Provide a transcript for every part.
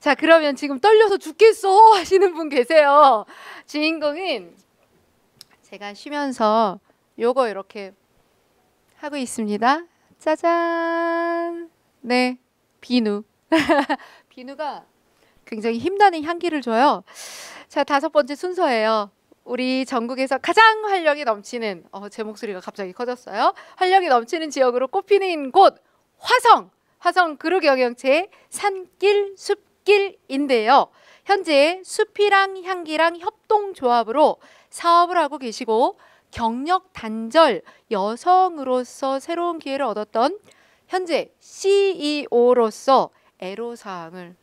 자, 그러면 지금 떨려서 죽겠어 하시는 분 계세요. 주인공은 제가 쉬면서 요거 이렇게 하고 있습니다. 짜잔. 네. 비누. 비누가 굉장히 힘나는 향기를 줘요. 자, 다섯 번째 순서예요. 우리 전국에서 가장 활력이 넘치는 어, 제 목소리가 갑자기 커졌어요. 활력이 넘치는 지역으로 꼽히는 곳 화성. 화성 그루경영체 산길 숲 숲길인데요. 현재 숲이랑 향기랑 협동조합으로 사업을 하고 계시고 경력 단절 여성으로서 새로운 기회를 얻었던 현재 CEO로서 애로사항을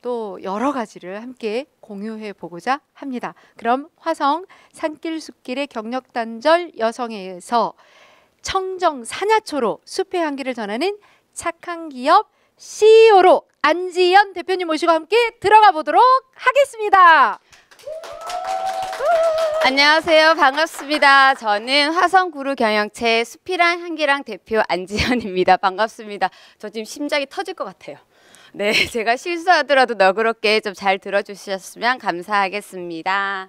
또 여러 가지를 함께 공유해 보고자 합니다. 그럼 화성 산길 숲길의 경력 단절 여성에서 청정 산야초로 숲의 향기를 전하는 착한 기업 CEO로 안지연 대표님 모시고 함께 들어가 보도록 하겠습니다. 안녕하세요. 반갑습니다. 저는 화성구루 경영체 수피랑 한기랑 대표 안지연입니다. 반갑습니다. 저 지금 심장이 터질 것 같아요. 네, 제가 실수하더라도 너그럽게 좀 잘 들어주셨으면 감사하겠습니다.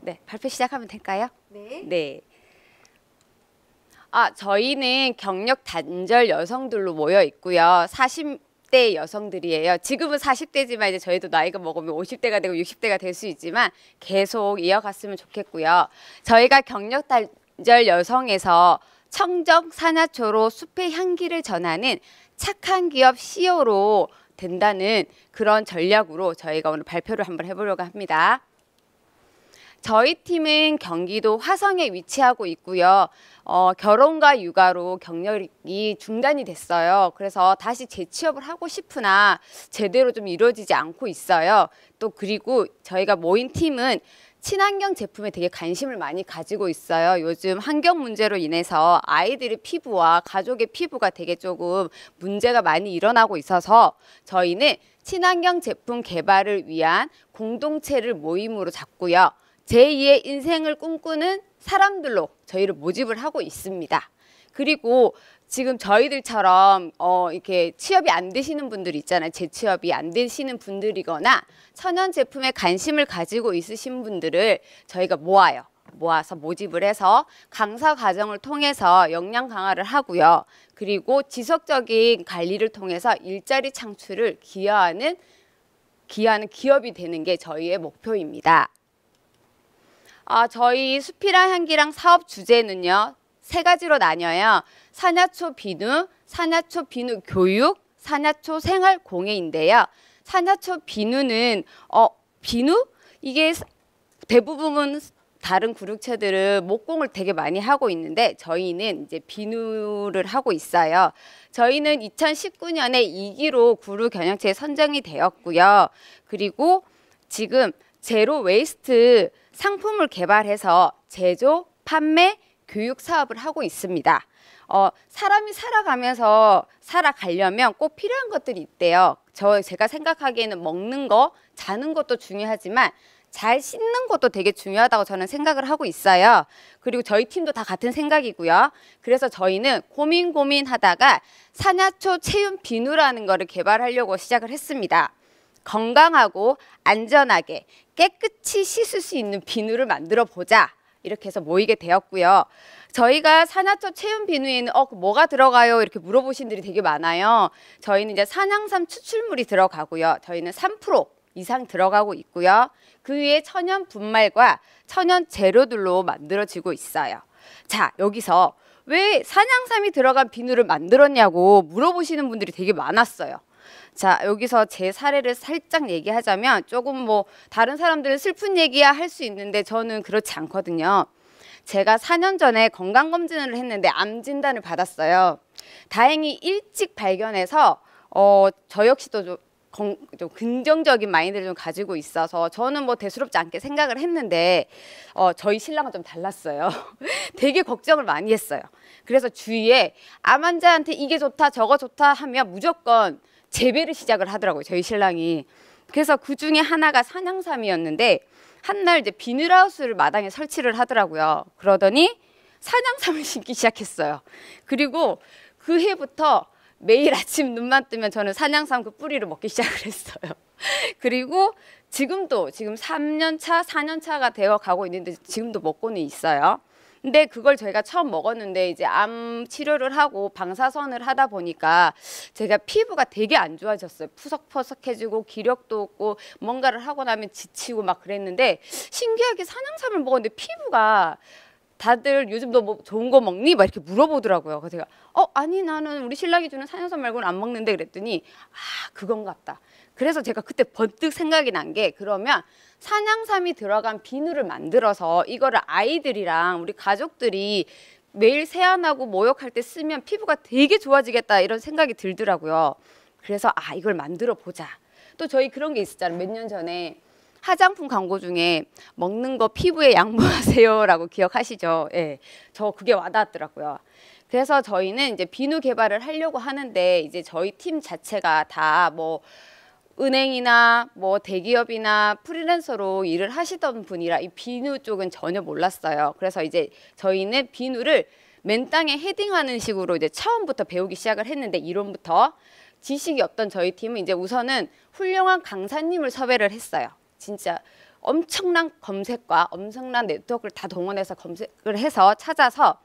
네, 발표 시작하면 될까요? 네. 네. 아, 저희는 경력 단절 여성들로 모여 있고요. 40 40대 여성들이에요. 지금은 40대지만 이제 저희도 나이가 먹으면 50대가 되고 60대가 될 수 있지만 계속 이어갔으면 좋겠고요. 저희가 경력 단절 여성에서 청정 산하초로 숲의 향기를 전하는 착한 기업 CEO로 된다는 그런 전략으로 저희가 오늘 발표를 한번 해보려고 합니다. 저희 팀은 경기도 화성에 위치하고 있고요. 어, 결혼과 육아로 경력이 중단이 됐어요. 그래서 다시 재취업을 하고 싶으나 제대로 좀 이루어지지 않고 있어요. 또 그리고 저희가 모인 팀은 친환경 제품에 되게 관심을 많이 가지고 있어요. 요즘 환경 문제로 인해서 아이들의 피부와 가족의 피부가 되게 조금 문제가 많이 일어나고 있어서 저희는 친환경 제품 개발을 위한 공동체를 모임으로 잡고요. 제2의 인생을 꿈꾸는 사람들로 저희를 모집을 하고 있습니다. 그리고 지금 저희들처럼 어 이렇게 취업이 안 되시는 분들 있잖아요. 재취업이 안 되시는 분들이거나 천연 제품에 관심을 가지고 있으신 분들을 저희가 모아요. 모아서 모집을 해서 강사 과정을 통해서 역량 강화를 하고요. 그리고 지속적인 관리를 통해서 일자리 창출을 기여하는 기여하는 기업이 되는 게 저희의 목표입니다. 어, 저희 수이랑 향기랑 사업 주제는요. 세 가지로 나뉘어요. 산야초 비누, 산야초 비누 교육, 산야초 생활 공예인데요. 산야초 비누는 어 비누? 이게 대부분은 다른 구육체들은 목공을 되게 많이 하고 있는데 저희는 이제 비누를 하고 있어요. 저희는 2019년에 2기로 구루 경영체에 선정이 되었고요. 그리고 지금 제로 웨이스트 상품을 개발해서 제조, 판매, 교육 사업을 하고 있습니다. 어, 사람이 살아가면서 살아가려면 꼭 필요한 것들이 있대요. 저 제가 생각하기에는 먹는 거, 자는 것도 중요하지만 잘 씻는 것도 되게 중요하다고 저는 생각을 하고 있어요. 그리고 저희 팀도 다 같은 생각이고요. 그래서 저희는 고민 고민 하다가 산야초 체윤 비누라는 거를 개발하려고 시작을 했습니다. 건강하고 안전하게 깨끗이 씻을 수 있는 비누를 만들어 보자 이렇게 해서 모이게 되었고요. 저희가 산화초 체온 비누에는 어 그 뭐가 들어가요? 이렇게 물어보신 분들이 되게 많아요. 저희는 이제 산양삼 추출물이 들어가고요. 저희는 3% 이상 들어가고 있고요. 그 위에 천연 분말과 천연 재료들로 만들어지고 있어요. 자, 여기서 왜 산양삼이 들어간 비누를 만들었냐고 물어보시는 분들이 되게 많았어요. 자, 여기서 제 사례를 살짝 얘기하자면 조금 뭐 다른 사람들은 슬픈 얘기야 할 수 있는데 저는 그렇지 않거든요. 제가 4년 전에 건강검진을 했는데 암 진단을 받았어요. 다행히 일찍 발견해서 어, 저 역시도 좀, 건, 좀 긍정적인 마인드를 좀 가지고 있어서 저는 뭐 대수롭지 않게 생각을 했는데 어, 저희 신랑은 좀 달랐어요. 되게 걱정을 많이 했어요. 그래서 주위에 암 환자한테 이게 좋다 저거 좋다 하면 무조건 재배를 시작을 하더라고요. 저희 신랑이. 그래서 그 중에 하나가 산양삼이었는데 한 날 이제 비닐하우스를 마당에 설치를 하더라고요. 그러더니 산양삼을 심기 시작했어요. 그리고 그 해부터 매일 아침 눈만 뜨면 저는 산양삼 그 뿌리를 먹기 시작을 했어요. 그리고 지금도 지금 3년 차, 4년 차가 되어 가고 있는데 지금도 먹고는 있어요. 근데 그걸 저희가 처음 먹었는데 이제 암 치료를 하고 방사선을 하다 보니까 제가 피부가 되게 안 좋아졌어요. 푸석푸석해지고 기력도 없고 뭔가를 하고 나면 지치고 막 그랬는데 신기하게 산양삼을 먹었는데 피부가 다들 요즘 너뭐 좋은 거 먹니? 막 이렇게 물어보더라고요. 그래서 제가 어 아니 나는 우리 신랑이 주는 산연선 말고는 안 먹는데 그랬더니 아 그건 같다. 그래서 제가 그때 번뜩 생각이 난 게 그러면 산양삼이 들어간 비누를 만들어서 이거를 아이들이랑 우리 가족들이 매일 세안하고 모욕할 때 쓰면 피부가 되게 좋아지겠다 이런 생각이 들더라고요. 그래서 아 이걸 만들어 보자. 또 저희 그런 게 있었잖아요. 몇 년 전에 화장품 광고 중에 먹는 거 피부에 양보하세요라고 기억하시죠? 예. 저 그게 와닿았더라고요. 그래서 저희는 이제 비누 개발을 하려고 하는데 이제 저희 팀 자체가 다 뭐 은행이나 뭐 대기업이나 프리랜서로 일을 하시던 분이라 이 비누 쪽은 전혀 몰랐어요. 그래서 이제 저희는 비누를 맨 땅에 헤딩하는 식으로 이제 처음부터 배우기 시작을 했는데 이론부터 지식이 없던 저희 팀은 이제 우선은 훌륭한 강사님을 섭외를 했어요. 진짜 엄청난 검색과 엄청난 네트워크를 다 동원해서 검색을 해서 찾아서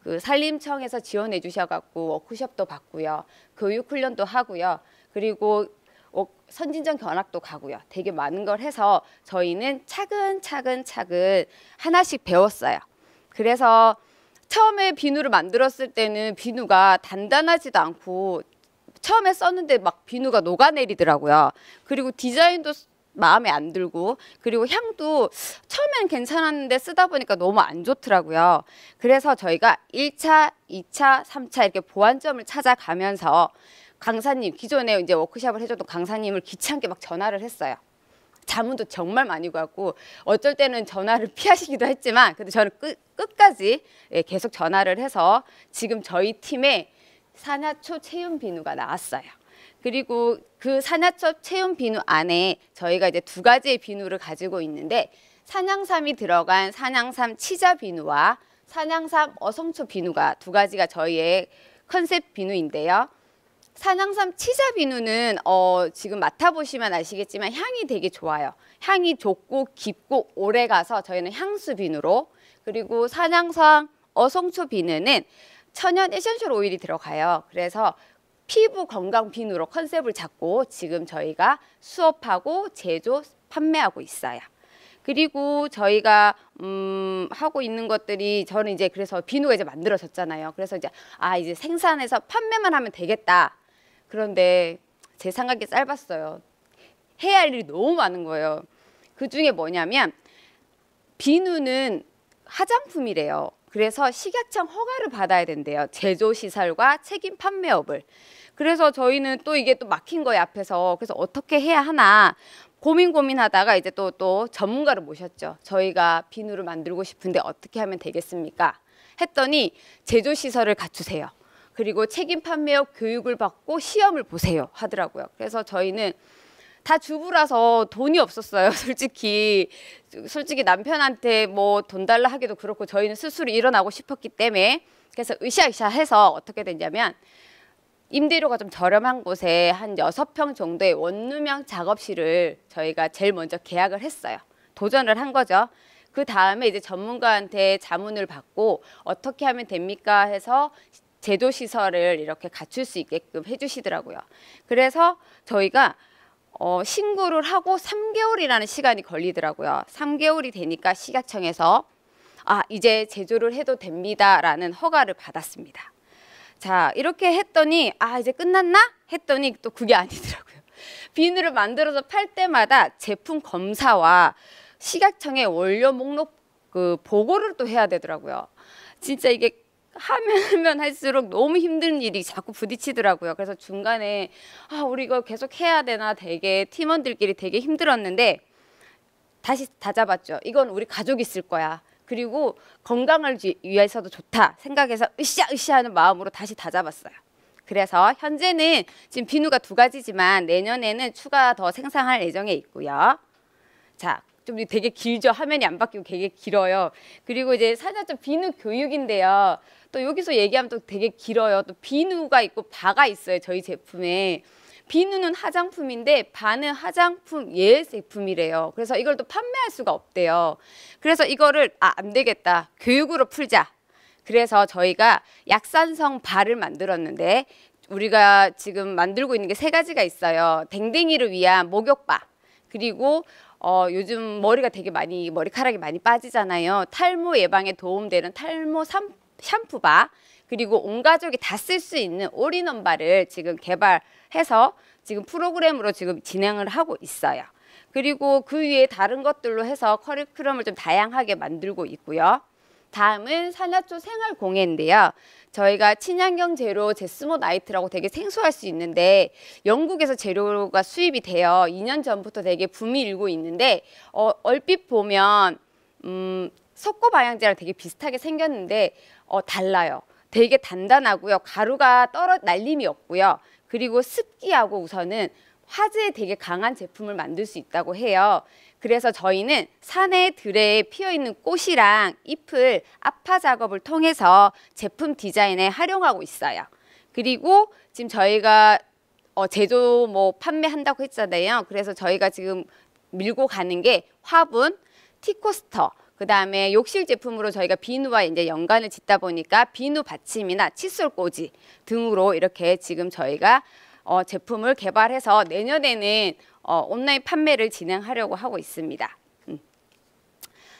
그 산림청에서 지원해 주셔갖고 워크숍도 받고요. 교육 훈련도 하고요. 그리고 선진전 견학도 가고요. 되게 많은 걸 해서 저희는 차근차근 차근 하나씩 배웠어요. 그래서 처음에 비누를 만들었을 때는 비누가 단단하지도 않고 처음에 썼는데 막 비누가 녹아내리더라고요. 그리고 디자인도 마음에 안 들고 그리고 향도 처음엔 괜찮았는데 쓰다 보니까 너무 안 좋더라고요. 그래서 저희가 1차, 2차, 3차 이렇게 보완점을 찾아가면서 강사님 기존에 이제 워크샵을 해줬던 강사님을 귀찮게 막 전화를 했어요. 자문도 정말 많이 구하고 어쩔 때는 전화를 피하시기도 했지만 근데 저는 끝, 끝까지 예, 계속 전화를 해서 지금 저희 팀에 사냐초 체윤 비누가 나왔어요. 그리고 그 산화첩 채온 비누 안에 저희가 이제 두 가지의 비누를 가지고 있는데 산양삼이 들어간 산양삼 치자 비누와 산양삼 어성초 비누가 두 가지가 저희의 컨셉 비누인데요. 산양삼 치자 비누는 어, 지금 맡아보시면 아시겠지만 향이 되게 좋아요. 향이 좁고 깊고 오래 가서 저희는 향수 비누로 그리고 산양삼 어성초 비누는 천연 에센셜 오일이 들어가요. 그래서 피부 건강 비누로 컨셉을 잡고 지금 저희가 수업하고 제조, 판매하고 있어요. 그리고 저희가 음 하고 있는 것들이 저는 이제 그래서 비누가 이제 만들어졌잖아요. 그래서 이제 아 이제 생산해서 판매만 하면 되겠다. 그런데 제 생각이 짧았어요. 해야 할 일이 너무 많은 거예요. 그 중에 뭐냐면 비누는 화장품이래요. 그래서 식약청 허가를 받아야 된대요. 제조 시설과 책임 판매업을. 그래서 저희는 또 이게 또 막힌 거예요 앞에서 그래서 어떻게 해야 하나 고민 고민하다가 이제 또또 또 전문가를 모셨죠 저희가 비누를 만들고 싶은데 어떻게 하면 되겠습니까 했더니 제조 시설을 갖추세요 그리고 책임 판매업 교육을 받고 시험을 보세요 하더라고요 그래서 저희는 다 주부라서 돈이 없었어요. 솔직히 솔직히 남편한테 뭐 돈 달라 하기도 그렇고 저희는 스스로 일어나고 싶었기 때문에 그래서 으쌰으쌰 해서 어떻게 됐냐면 임대료가 좀 저렴한 곳에 한 여섯 평 정도의 원룸형 작업실을 저희가 제일 먼저 계약을 했어요. 도전을 한 거죠. 그 다음에 이제 전문가한테 자문을 받고 어떻게 하면 됩니까 해서 제도 시설을 이렇게 갖출 수 있게끔 해주시더라고요. 그래서 저희가 어, 신고를 하고 3개월이라는 시간이 걸리더라고요. 3개월이 되니까 시각청에서 아 이제 제조를 해도 됩니다라는 허가를 받았습니다. 자 이렇게 했더니 아 이제 끝났나 했더니 또 그게 아니더라고요. 비누를 만들어서 팔 때마다 제품 검사와 식약청의 원료 목록 그 보고를 또 해야 되더라고요. 진짜 이게 하면 하면 할수록 너무 힘든 일이 자꾸 부딪히더라고요. 그래서 중간에 아 우리 이거 계속 해야 되나 되게 팀원들끼리 되게 힘들었는데 다시 다잡았죠. 이건 우리 가족이 을 거야. 그리고 건강을 위해서도 좋다 생각해서 으쌰 으쌰 하는 마음으로 다시 다잡았어요. 그래서 현재는 지금 비누가 두 가지지만 내년에는 추가 더 생산할 예정에 있고요. 자, 좀 되게 길죠. 화면이 안 바뀌고 되게 길어요. 그리고 이제 사자점 비누 교육인데요. 또 여기서 얘기하면 또 되게 길어요. 또 비누가 있고 바가 있어요. 저희 제품에. 비누는 화장품인데 반은 화장품 예외 제품이래요. 그래서 이걸 또 판매할 수가 없대요. 그래서 이거를 아, 안 되겠다. 교육으로 풀자. 그래서 저희가 약산성 발을 만들었는데 우리가 지금 만들고 있는 게 세 가지가 있어요. 댕댕이를 위한 목욕바. 그리고 어, 요즘 머리가 되게 많이 머리카락이 많이 빠지잖아요. 탈모 예방에 도움되는 탈모 삼, 샴푸바 그리고 온 가족이 다 쓸 수 있는 올인원 바를 지금 개발 해서 지금 프로그램으로 지금 진행을 하고 있어요. 그리고 그 위에 다른 것들로 해서 커리큘럼을 좀 다양하게 만들고 있고요. 다음은 산라초 생활공예인데요. 저희가 친환경 재료 제스모 나이트라고 되게 생소할 수 있는데 영국에서 재료가 수입이 돼요. 2년 전부터 되게 붐이 일고 있는데 어, 얼핏 보면 음, 석고 방향제랑 되게 비슷하게 생겼는데 어, 달라요. 되게 단단하고요. 가루가 떨어 날림이 없고요. 그리고 습기하고 우선은 화재에 되게 강한 제품을 만들 수 있다고 해요. 그래서 저희는 산에 들에 피어있는 꽃이랑 잎을 아파 작업을 통해서 제품 디자인에 활용하고 있어요. 그리고 지금 저희가 어, 제조 뭐 판매한다고 했잖아요. 그래서 저희가 지금 밀고 가는 게 화분, 티코스터, 그다음에 욕실 제품으로 저희가 비누와 이제 연관을 짓다 보니까 비누 받침이나 칫솔 꽂이 등으로 이렇게 지금 저희가 어, 제품을 개발해서 내년에는 어, 온라인 판매를 진행하려고 하고 있습니다. 음.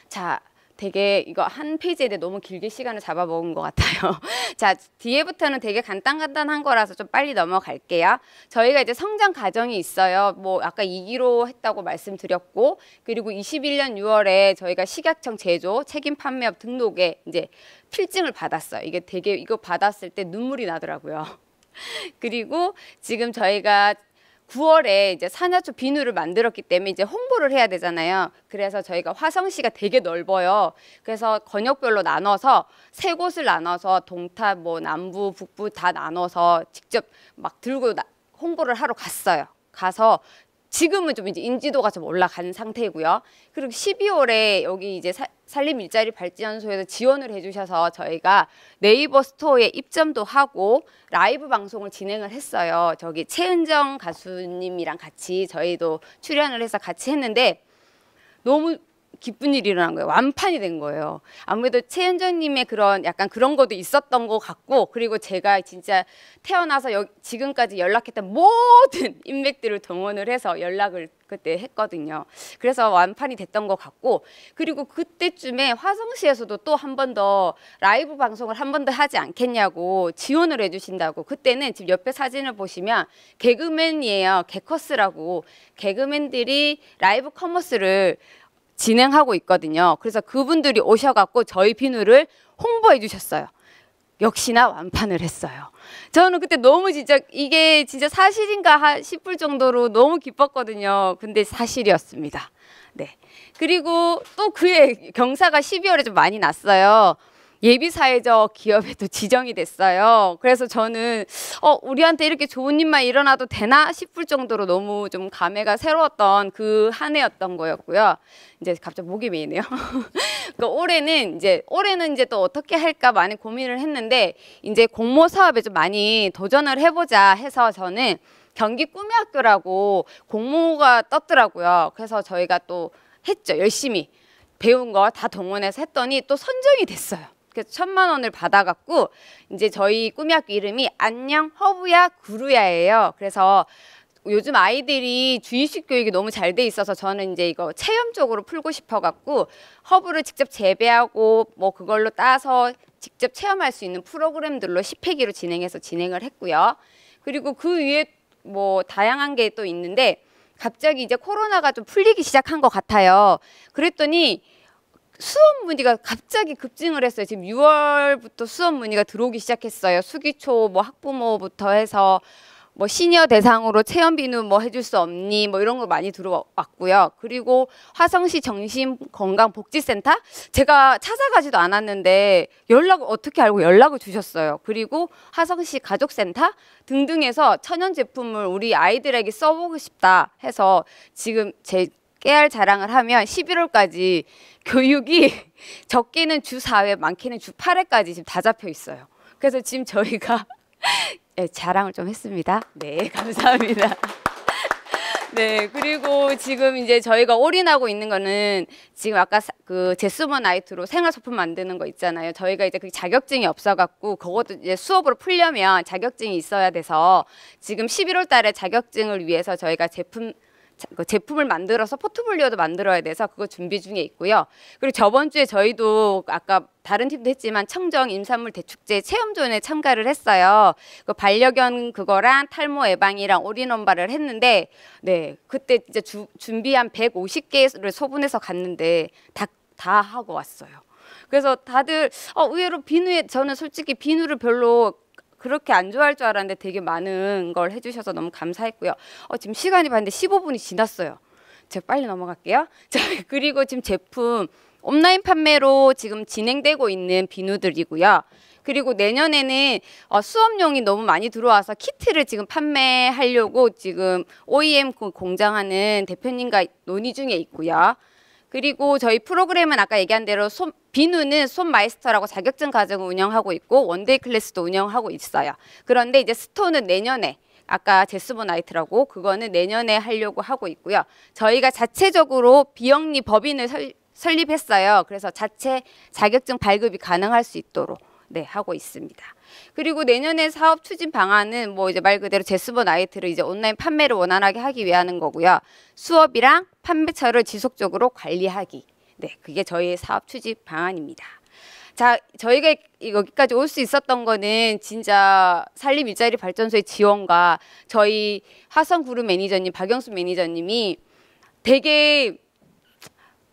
자, 되게 이거 한 페이지에 너무 길게 시간을 잡아먹은 것 같아요. 자, 뒤에부터는 되게 간단간단한 거라서 좀 빨리 넘어갈게요. 저희가 이제 성장 과정이 있어요. 뭐 아까 2기로 했다고 말씀드렸고 그리고 21년 6월에 저희가 식약청 제조, 책임 판매업 등록에 이제 필증을 받았어요. 이게 되게 이거 받았을 때 눈물이 나더라고요. 그리고 지금 저희가 9월에 이제 산화초 비누를 만들었기 때문에 이제 홍보를 해야 되잖아요. 그래서 저희가 화성시가 되게 넓어요. 그래서 권역별로 나눠서 세 곳을 나눠서 동탑, 뭐 남부, 북부 다 나눠서 직접 막 들고 나, 홍보를 하러 갔어요. 가서 지금은 좀 이제 인지도가 좀 올라간 상태고요 그리고 12월에 여기 이제 사, 산림 일자리 발전소에서 지원을 해주셔서 저희가 네이버 스토어에 입점도 하고 라이브 방송을 진행을 했어요. 저기 최은정 가수님이랑 같이 저희도 출연을 해서 같이 했는데 너무 기쁜 일이 일어난 거예요. 완판이 된 거예요. 아무래도 최현정님의 그런 약간 그런 것도 있었던 것 같고 그리고 제가 진짜 태어나서 여, 지금까지 연락했던 모든 인맥들을 동원을 해서 연락을 그때 했거든요. 그래서 완판이 됐던 것 같고 그리고 그때쯤에 화성시에서도 또 한 번 더 라이브 방송을 한 번 더 하지 않겠냐고 지원을 해주신다고 그때는 지금 옆에 사진을 보시면 개그맨이에요. 개커스라고 개그맨들이 라이브 커머스를 진행하고 있거든요. 그래서 그분들이 오셔갖고 저희 비누를 홍보해 주셨어요. 역시나 완판을 했어요. 저는 그때 너무 진짜 이게 진짜 사실인가 싶을 정도로 너무 기뻤거든요. 근데 사실이었습니다. 네. 그리고 또그의 경사가 12월에 좀 많이 났어요. 예비 사회적 기업에도 지정이 됐어요. 그래서 저는 어 우리한테 이렇게 좋은 일만 일어나도 되나 싶을 정도로 너무 좀 감회가 새로웠던 그 한 해였던 거였고요. 이제 갑자기 목이 메이네요. 그 올해는 이제 올해는 이제 또 어떻게 할까 많이 고민을 했는데 이제 공모 사업에 좀 많이 도전을 해보자 해서 저는 경기 꿈의 학교라고 공모가 떴더라고요. 그래서 저희가 또 했죠 열심히 배운 거 다 동원해서 했더니 또 선정이 됐어요. 그래서 천만 원을 받아갖고 이제 저희 꿈이 학 이름이 안녕 허브야 구루야예요. 그래서 요즘 아이들이 주의식 교육이 너무 잘 돼 있어서 저는 이제 이거 체험적으로 풀고 싶어 갖고 허브를 직접 재배하고 뭐 그걸로 따서 직접 체험할 수 있는 프로그램들로 10회기로 진행해서 진행을 했고요. 그리고 그 위에 뭐 다양한 게 또 있는데 갑자기 이제 코로나가 좀 풀리기 시작한 것 같아요. 그랬더니 수업 문의가 갑자기 급증을 했어요. 지금 6월부터 수업 문의가 들어오기 시작했어요. 수기초 뭐 학부모부터 해서 뭐 시니어 대상으로 체험 비누 뭐 해줄 수 없니 뭐 이런 거 많이 들어왔고요. 그리고 화성시 정신건강복지센터 제가 찾아가지도 않았는데 연락 어떻게 알고 연락을 주셨어요. 그리고 화성시 가족센터 등등에서 천연 제품을 우리 아이들에게 써보고 싶다 해서 지금 제 깨알 자랑을 하면 11월까지 교육이 적게는 주 4회, 많게는 주 8회까지 지금 다 잡혀 있어요. 그래서 지금 저희가 네, 자랑을 좀 했습니다. 네, 감사합니다. 네, 그리고 지금 이제 저희가 올인하고 있는 거는 지금 아까 그 제스머 나이트로 생활소품 만드는 거 있잖아요. 저희가 이제 그 자격증이 없어갖고 그것도 이제 수업으로 풀려면 자격증이 있어야 돼서 지금 11월 달에 자격증을 위해서 저희가 제품 그 제품을 만들어서 포트폴리오도 만들어야 돼서 그거 준비 중에 있고요. 그리고 저번 주에 저희도 아까 다른 팀도 했지만 청정 임산물 대축제 체험존에 참가를 했어요. 그 반려견 그거랑 탈모 예방이랑 올인원발을 했는데 네 그때 진짜 주, 준비한 150개를 소분해서 갔는데 다 다 하고 왔어요. 그래서 다들 어, 의외로 비누에 저는 솔직히 비누를 별로 그렇게 안 좋아할 줄 알았는데 되게 많은 걸 해주셔서 너무 감사했고요. 어, 지금 시간이 봤는데 15분이 지났어요. 제가 빨리 넘어갈게요. 자, 그리고 지금 제품 온라인 판매로 지금 진행되고 있는 비누들이고요. 그리고 내년에는 어, 수업용이 너무 많이 들어와서 키트를 지금 판매하려고 지금 OEM 그 공장하는 대표님과 논의 중에 있고요. 그리고 저희 프로그램은 아까 얘기한 대로 손, 비누는 손마이스터라고 자격증 과정을 운영하고 있고 원데이 클래스도 운영하고 있어요. 그런데 이제 스톤은 내년에 아까 제스본 나이트라고 그거는 내년에 하려고 하고 있고요. 저희가 자체적으로 비영리 법인을 설, 설립했어요. 그래서 자체 자격증 발급이 가능할 수 있도록 네, 하고 있습니다. 그리고 내년에 사업 추진 방안은 뭐 이제 말 그대로 제스버 나이트를 이제 온라인 판매를 원활하게 하기 위해 거고요. 수업이랑 판매처를 지속적으로 관리하기. 네, 그게 저희의 사업 추진 방안입니다. 자, 저희가 여기까지 올 수 있었던 거는 진짜 산림 일자리 발전소의 지원과 저희 화성 그룹 매니저님, 박영수 매니저님이 되게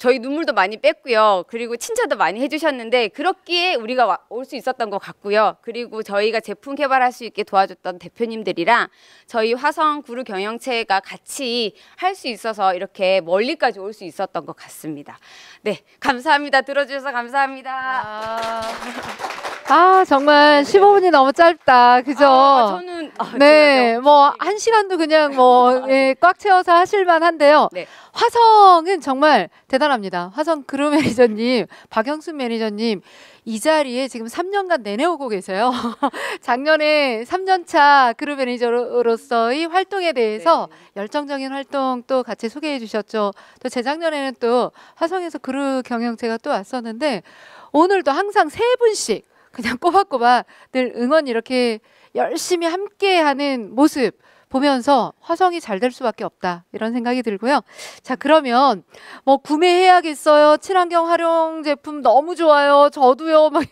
저희 눈물도 많이 뺐고요. 그리고 칭찬도 많이 해주셨는데 그렇기에 우리가 올 수 있었던 것 같고요. 그리고 저희가 제품 개발할 수 있게 도와줬던 대표님들이랑 저희 화성 구루 경영체가 같이 할 수 있어서 이렇게 멀리까지 올 수 있었던 것 같습니다. 네, 감사합니다. 들어주셔서 감사합니다. 아, 아 정말 15분이 너무 짧다. 그죠? 아, 저는 아, 네, 뭐 한 시간도 그냥 뭐꽉 네. 예, 채워서 하실만 한데요. 네. 화성은 정말 대단한 대단합니다. 화성 그룹 매니저님, 박영순 매니저님, 이 자리에 지금 3년간 내내 오고 계세요. 작년에 3년차 그룹 매니저로서의 활동에 대해서 네. 열정적인 활동 또 같이 소개해 주셨죠. 또 재작년에는 또 화성에서 그룹 경영체가 또 왔었는데 오늘도 항상 세 분씩 그냥 꼬박꼬박 늘 응원 이렇게 열심히 함께 하는 모습 보면서 화성이 잘 될 수밖에 없다 이런 생각이 들고요. 자 그러면 뭐 구매해야겠어요. 친환경 활용 제품 너무 좋아요. 저도요. 막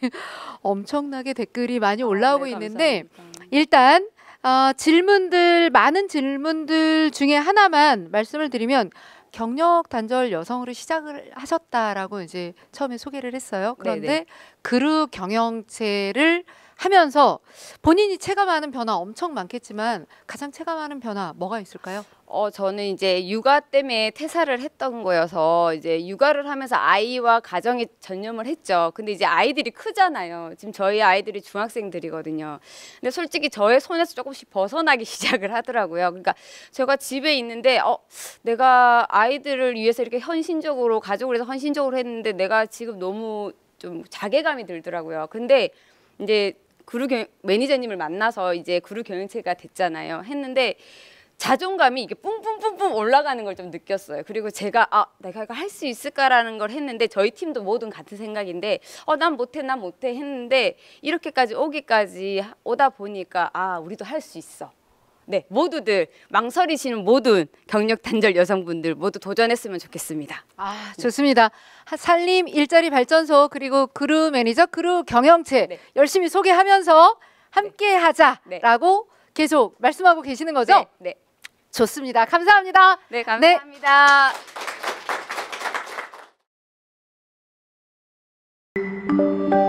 엄청나게 댓글이 많이 아, 올라오고 네, 있는데 일단 어, 질문들 많은 질문들 중에 하나만 말씀을 드리면 경력 단절 여성으로 시작을 하셨다라고 이제 처음에 소개를 했어요. 그런데 네네. 그룹 경영체를 하면서 본인이 체감하는 변화 엄청 많겠지만 가장 체감하는 변화 뭐가 있을까요? 어, 저는 이제 육아 때문에 퇴사를 했던 거여서 이제 육아를 하면서 아이와 가정에 전념을 했죠. 근데 이제 아이들이 크잖아요. 지금 저희 아이들이 중학생들이거든요. 근데 솔직히 저의 손에서 조금씩 벗어나기 시작을 하더라고요. 그러니까 제가 집에 있는데 어, 내가 아이들을 위해서 이렇게 헌신적으로 가족을 위 해서 헌신적으로 했는데 내가 지금 너무 좀 자괴감이 들더라고요. 근데 이제 그룹 경 매니저님을 만나서 이제 그룹 경영체가 됐잖아요. 했는데 자존감이 이게 뿜뿜뿜뿜 올라가는 걸 좀 느꼈어요. 그리고 제가 아 내가 이거 할 수 있을까라는 걸 했는데 저희 팀도 모든 같은 생각인데 어 난 못해 난 못해 했는데 이렇게까지 오기까지 오다 보니까 아 우리도 할 수 있어. 네, 모두들 망설이시는 모든 경력 단절 여성분들 모두 도전했으면 좋겠습니다. 아, 좋습니다. 살림 일자리 발전소 그리고 그루 매니저 그루 경영체 네. 열심히 소개하면서 함께 하자라고 네. 계속 말씀하고 계시는 거죠? 네. 네. 좋습니다. 감사합니다. 네, 네. 감사합니다. 네.